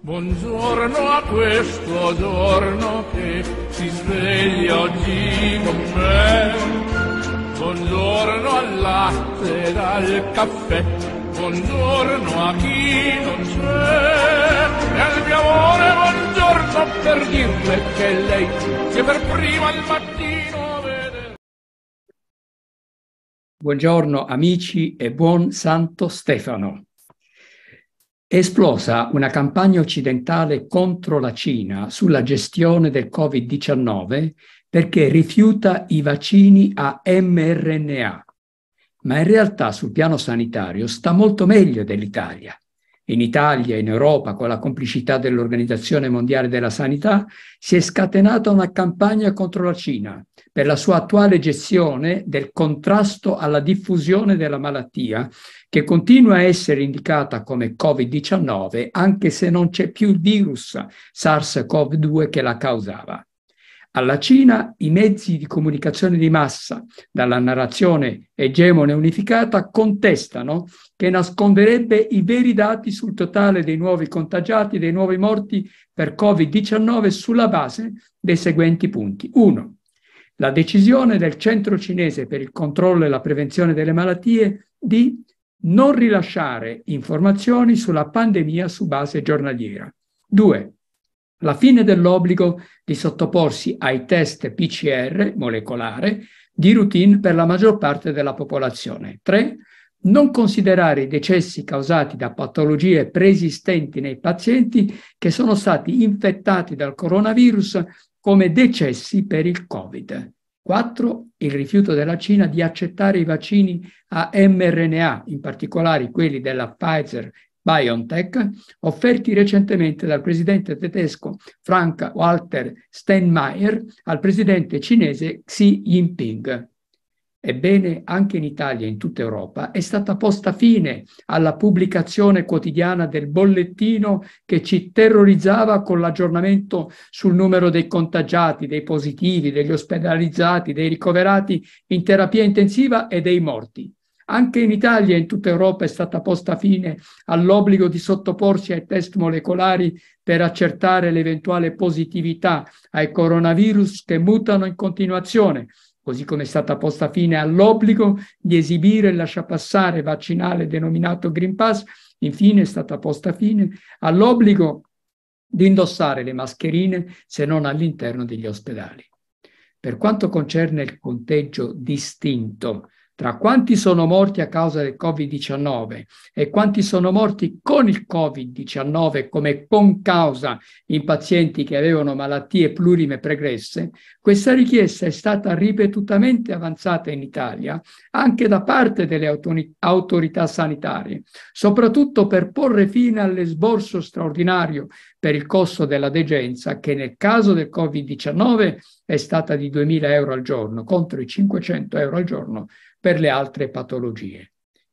Buongiorno a questo giorno che si sveglia oggi con me. Buongiorno al latte e al caffè. Buongiorno a chi non c'è. E al mio amore buongiorno per dirle che lei che per prima il mattino vede. Buongiorno amici e buon Santo Stefano. È esplosa una campagna occidentale contro la Cina sulla gestione del Covid-19 perché rifiuta i vaccini a mRNA, ma in realtà sul piano sanitario sta molto meglio dell'Italia in Italia, in Europa, con la complicità dell'Organizzazione Mondiale della Sanità, si è scatenata una campagna contro la Cina per la sua attuale gestione del contrasto alla diffusione della malattia, che continua a essere indicata come Covid-19, anche se non c'è più il virus SARS-CoV-2 che la causava. Alla Cina i mezzi di comunicazione di massa, dalla narrazione egemone unificata, contestano che nasconderebbe i veri dati sul totale dei nuovi contagiati, dei nuovi morti per Covid-19 sulla base dei seguenti punti. 1. La decisione del Centro cinese per il controllo e la prevenzione delle malattie di non rilasciare informazioni sulla pandemia su base giornaliera. 2 la fine dell'obbligo di sottoporsi ai test PCR molecolare di routine per la maggior parte della popolazione. 3. Non considerare i decessi causati da patologie preesistenti nei pazienti che sono stati infettati dal coronavirus come decessi per il Covid. 4. Il rifiuto della Cina di accettare i vaccini a mRNA, in particolare quelli della Pfizer BioNTech, offerti recentemente dal presidente tedesco Frank Walter Steinmeier al presidente cinese Xi Jinping. Ebbene, anche in Italia e in tutta Europa è stata posta fine alla pubblicazione quotidiana del bollettino che ci terrorizzava con l'aggiornamento sul numero dei contagiati, dei positivi, degli ospedalizzati, dei ricoverati in terapia intensiva e dei morti. Anche in Italia e in tutta Europa è stata posta fine all'obbligo di sottoporsi ai test molecolari per accertare l'eventuale positività ai coronavirus che mutano in continuazione, così come è stata posta fine all'obbligo di esibire il lasciapassare vaccinale denominato Green Pass, infine è stata posta fine all'obbligo di indossare le mascherine se non all'interno degli ospedali. Per quanto concerne il conteggio distinto tra quanti sono morti a causa del Covid-19 e quanti sono morti con il Covid-19 come con causa in pazienti che avevano malattie plurime pregresse, questa richiesta è stata ripetutamente avanzata in Italia anche da parte delle autorità sanitarie, soprattutto per porre fine all'esborso straordinario per il costo della degenza che nel caso del Covid-19 è stata di 2.000 euro al giorno contro i 500 euro al giorno per le altre patologie.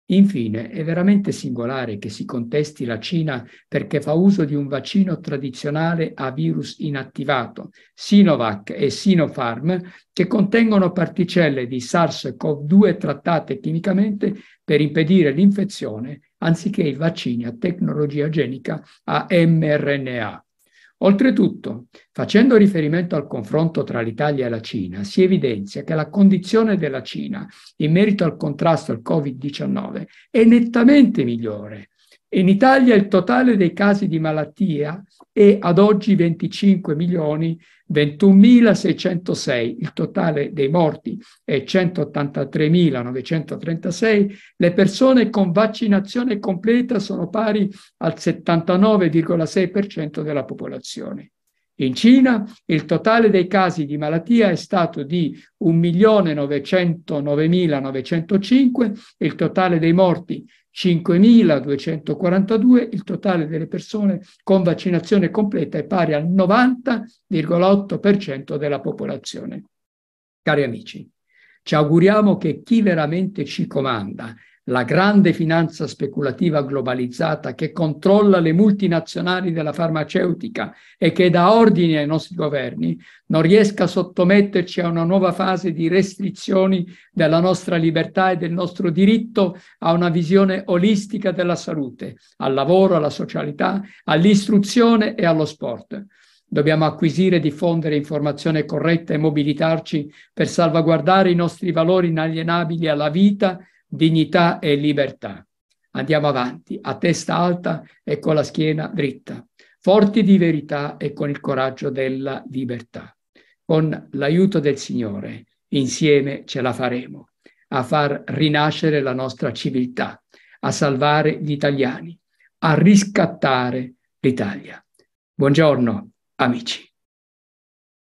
Infine, è veramente singolare che si contesti la Cina perché fa uso di un vaccino tradizionale a virus inattivato, Sinovac e Sinopharm, che contengono particelle di SARS-CoV-2 trattate chimicamente per impedire l'infezione, anziché i vaccini a tecnologia genica a mRNA. Oltretutto, facendo riferimento al confronto tra l'Italia e la Cina, si evidenzia che la condizione della Cina in merito al contrasto al Covid-19 è nettamente migliore in Italia il totale dei casi di malattia è ad oggi 25 milioni 21.606, il totale dei morti è 183.936, le persone con vaccinazione completa sono pari al 79,6% della popolazione. In Cina il totale dei casi di malattia è stato di 1.909.905, il totale dei morti 5.242, il totale delle persone con vaccinazione completa è pari al 90,8% della popolazione. Cari amici, ci auguriamo che chi veramente ci comanda la grande finanza speculativa globalizzata che controlla le multinazionali della farmaceutica e che dà ordini ai nostri governi, non riesca a sottometterci a una nuova fase di restrizioni della nostra libertà e del nostro diritto a una visione olistica della salute, al lavoro, alla socialità, all'istruzione e allo sport. Dobbiamo acquisire e diffondere informazione corretta e mobilitarci per salvaguardare i nostri valori inalienabili alla vita dignità e libertà. Andiamo avanti, a testa alta e con la schiena dritta, forti di verità e con il coraggio della libertà. Con l'aiuto del Signore, insieme ce la faremo a far rinascere la nostra civiltà, a salvare gli italiani, a riscattare l'Italia. Buongiorno, amici.